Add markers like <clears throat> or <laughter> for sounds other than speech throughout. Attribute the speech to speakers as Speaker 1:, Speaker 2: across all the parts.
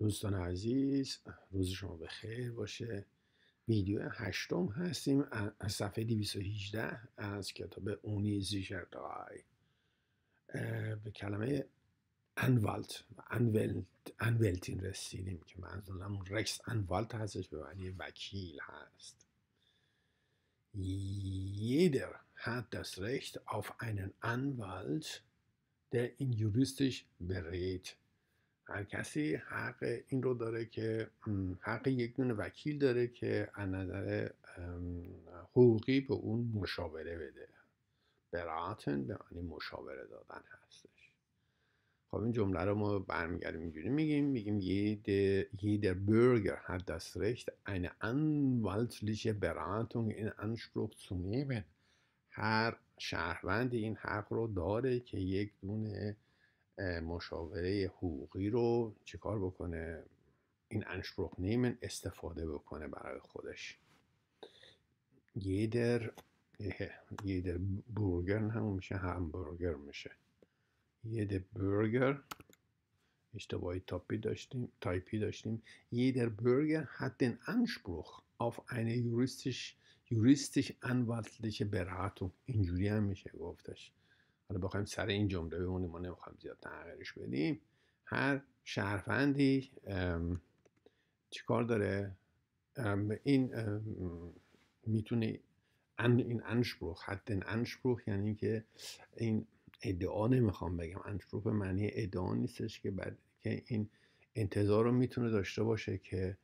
Speaker 1: دوستان عزیز روز شما به خیر باشه ویدیو هشتم هستیم از صفحه 218 از کتاب اونی زیشردای به کلمه انوالت انولت انولتین رسیدیم که منظورم رکس انوالت هستش به معنی وکیل هست یدر hat دست رکت auf اینن انوالت در این juristisch برید. هر کسی حق این رو داره که حق یک دونه وکیل داره که از نظر حقوقی به اون مشاوره بده براتن به معنی مشاوره دادن هستش خب این جمله رو ما برمیگردیم اینجوری میگیم میگیم یه برگر hat das Recht eine anwaltliche Beratung in Anspruch zu nehmen هر شهروند این حق رو داره که یک دونه مشاوره حقوقی رو چیکار بکنه این انشبروخ نیمن استفاده بکنه برای خودش یدر یدر برگر همون میشه همبرگر میشه در برگر اشتباهی تاپی داشتیم تایپی داشتیم یدر برگر hat انشبروخ Anspruch auf eine یوریستش یوریستش انوالتلیش اینجوری هم میشه گفتش حالا بخوایم سر این جمله بمونیم ما نمیخوایم زیاد تغییرش بدیم هر شهروندی چیکار داره این میتونه این انشبروخ حد این انشبروخ یعنی اینکه این ادعا نمیخوام بگم انشبروخ به معنی ادعا نیستش که بعد که این انتظار رو میتونه داشته باشه که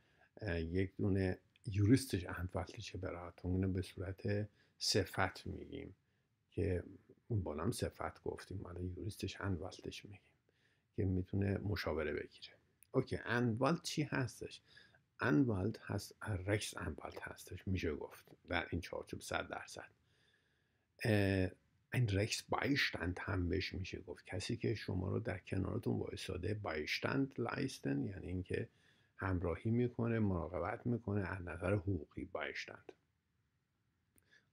Speaker 1: یک دونه یوریستش اندوالتیچه براتون به صورت صفت میگیم که اون بالام صفت گفتیم حالا یوریستش انوالتش میگیم که میتونه مشاوره بگیره اوکی انوالت چی هستش انوالت هست رکس انوالت هستش میشه گفت در این چارچوب صد درصد این رکس بایشتند هم بهش میشه گفت کسی که شما رو در کنارتون وایستاده بایشتند لایستن یعنی اینکه همراهی میکنه مراقبت میکنه از نظر حقوقی بایشتند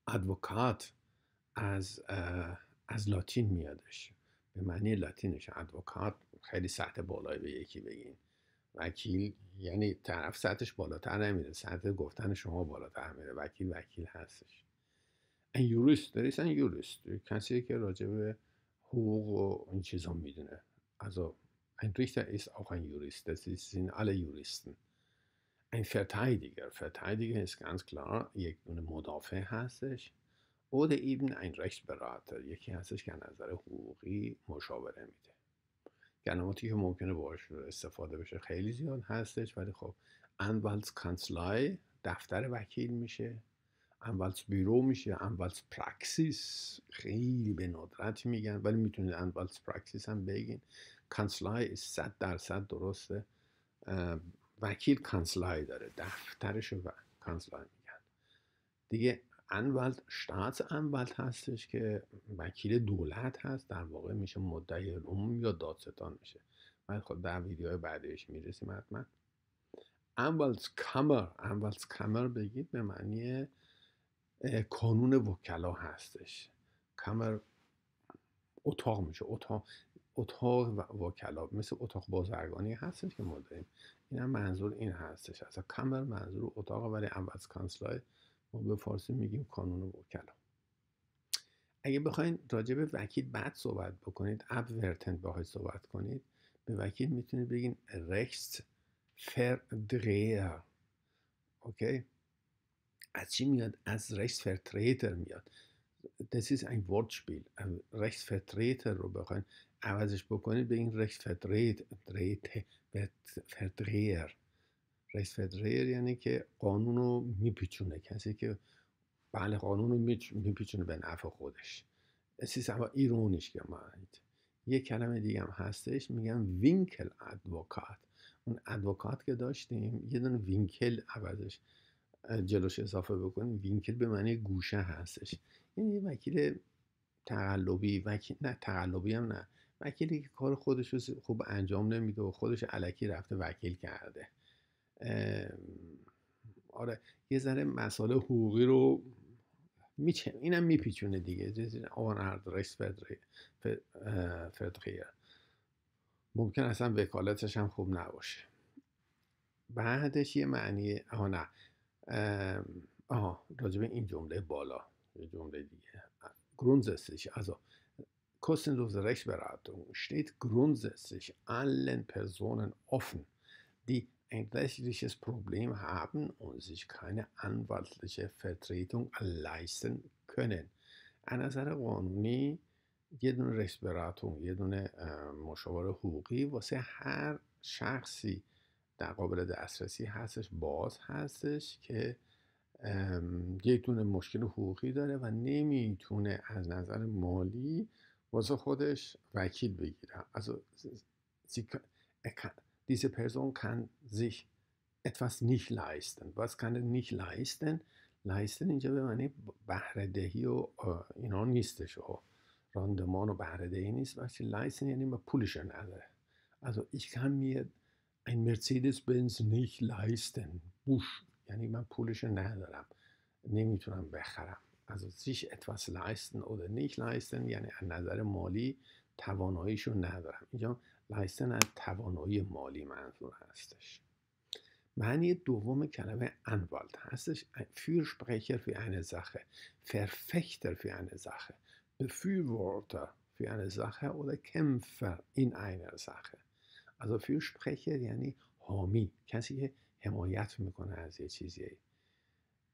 Speaker 1: ادوکات از از لاتین میادش به معنی لاتینش ادوکات خیلی سطح بالایی به یکی بگین وکیل یعنی طرف سطحش بالاتر نمیره سطح گفتن شما بالاتر میره وکیل وکیل هستش این یوریست این یوریست کسی که راجع به حقوق و این چیزا میدونه این این ایست ist این یوریستن این das یوریستن. این Juristen. اسکنس Verteidiger, Verteidiger ist یک مدافع هستش این ابن این براتر یکی هستش که نظر حقوقی مشاوره میده کلماتی که ممکنه باش استفاده بشه خیلی زیاد هستش ولی خب انولز کانسلای دفتر وکیل میشه انولز بیرو میشه انولز پراکسیس خیلی به ندرت میگن ولی میتونید انولز پراکسیس هم بگین کانسلای صد درصد درسته وکیل کانسلای داره دفترش و کانسلای میگن دیگه انوالد انوالت هستش که وکیل دولت هست در واقع میشه مدعی عموم یا دادستان میشه من خود خب در ویدیوهای بعدیش میرسیم حتما انوالت کامر انوالت کامر بگید به معنی کانون وکلا هستش کامر اتاق میشه اتاق اتاق وکلا مثل اتاق بازرگانی هستش که ما داریم این منظور این هستش اصلا کامر منظور اتاق ولی انوالت کانسلای ما به فارسی میگیم کانون وکلا اگه بخواین راجع به وکیل بعد صحبت بکنید ابورتن باهاش صحبت کنید به وکیل میتونید بگین رکس فردریر اوکی از چی میاد از رکس فرتریتر میاد this is رکس فر فرتریتر رو بخواین عوضش بکنید به این تریتر رئیس فدریر یعنی که قانون رو میپیچونه کسی که بله قانون رو میپیچونه به نفع خودش سیستم ایرونیش که یه کلمه دیگه هم هستش میگن وینکل ادوکات اون ادوکات که داشتیم یه دونه وینکل عوضش جلوش اضافه بکنیم وینکل به معنی گوشه هستش یعنی یه وکیل تقلبی وکیل نه تقلبی هم نه وکیلی که کار خودش رو خوب انجام نمیده و خودش علکی رفته وکیل کرده آره یه ذره مسئله حقوقی رو میچه اینم میپیچونه دیگه آن هر رئیس فدقیه ممکن اصلا وکالتش هم خوب نباشه بعدش یه معنی آه نه آها راجبه این جمله بالا یه جمله دیگه grundsätzlich کسندوز kostenlose Rechtsberatung steht گرونزستش انلن پرزونن آفن ein rechtliches Problem haben und sich keine anwaltliche Vertretung leisten können. از نظر قانونی یه دونه رسبراتون یه دونه مشاور حقوقی واسه هر شخصی در قابل دسترسی هستش باز هستش که یک دونه مشکل حقوقی داره و نمیتونه از نظر مالی واسه خودش وکیل بگیره از diese Person kann sich etwas nicht leisten. Was kann er nicht leisten? لایستن اینجا به معنی بهرهدهی و اینا نیستش و راندمان و بهرهدهی نیست بلکه لایستن یعنی من پولش نداره also ich kann mir ein Mercedes-Benz nicht leisten. Busch. یعنی من پولش ندارم. نمیتونم بخرم. Also sich etwas leisten oder nicht leisten یعنی از نظر مالی تواناییشو ندارم. اینجا بحیثن از توانایی مالی منظور هستش معنی دوم کلمه انوالد هستش فیر شپریکر فی این زخه فرفکتر فی این زخه فیر ورده فی این زخه او ده کمفر این این زخه از فیر شپریکر یعنی حامی کسی که حمایت میکنه از یه چیزی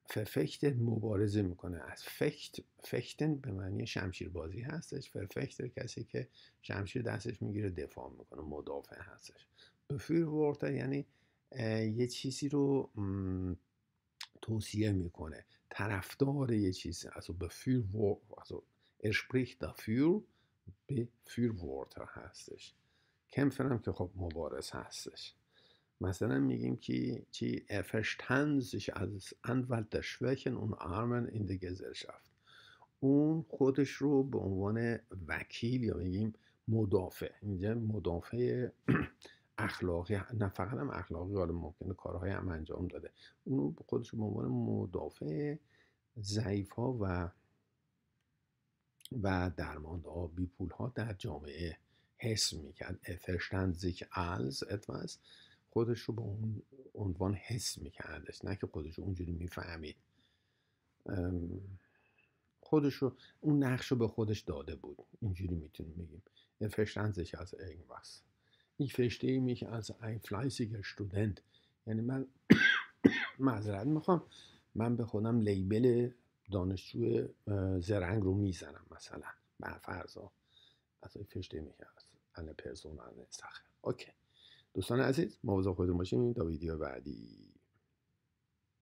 Speaker 1: ففکت مبارزه میکنه از فکت فکتن به معنی شمشیر بازی هستش ففکت کسی که شمشیر دستش میگیره دفاع میکنه مدافع هستش بفیر یعنی یه چیزی رو توصیه میکنه طرفدار یه چیزی از به فیر اشپریخ دا فیر به فیر هستش کمفرم که خب مبارز هستش مثلا میگیم که چی؟ افشتن sich از انوالت der Schwächen und آرمن این اون خودش رو به عنوان وکیل یا میگیم مدافع اینجا مدافع <clears throat> اخلاقی نه فقط هم اخلاقی حالا ممکنه کارهای هم انجام داده اونو خودش به عنوان مدافع ضعیف ها و و درمانده ها بی پول ها در جامعه حس میکرد افرشتن زیک از اتماس خودش رو به اون عنوان حس میکردش نه که خودش رو اونجوری میفهمید خودش رو اون نقش رو به خودش داده بود اینجوری میتونیم بگیم er verstand sich als irgendwas ich verstehe mich als ein fleißiger student یعنی من <coughs> معذرت میخوام من به خودم لیبل دانشجو زرنگ رو میزنم مثلا به فرضا از این فشته پرزون از این سخه. اوکی دوستان عزیز مواظب خودتون باشین تا ویدیو بعدی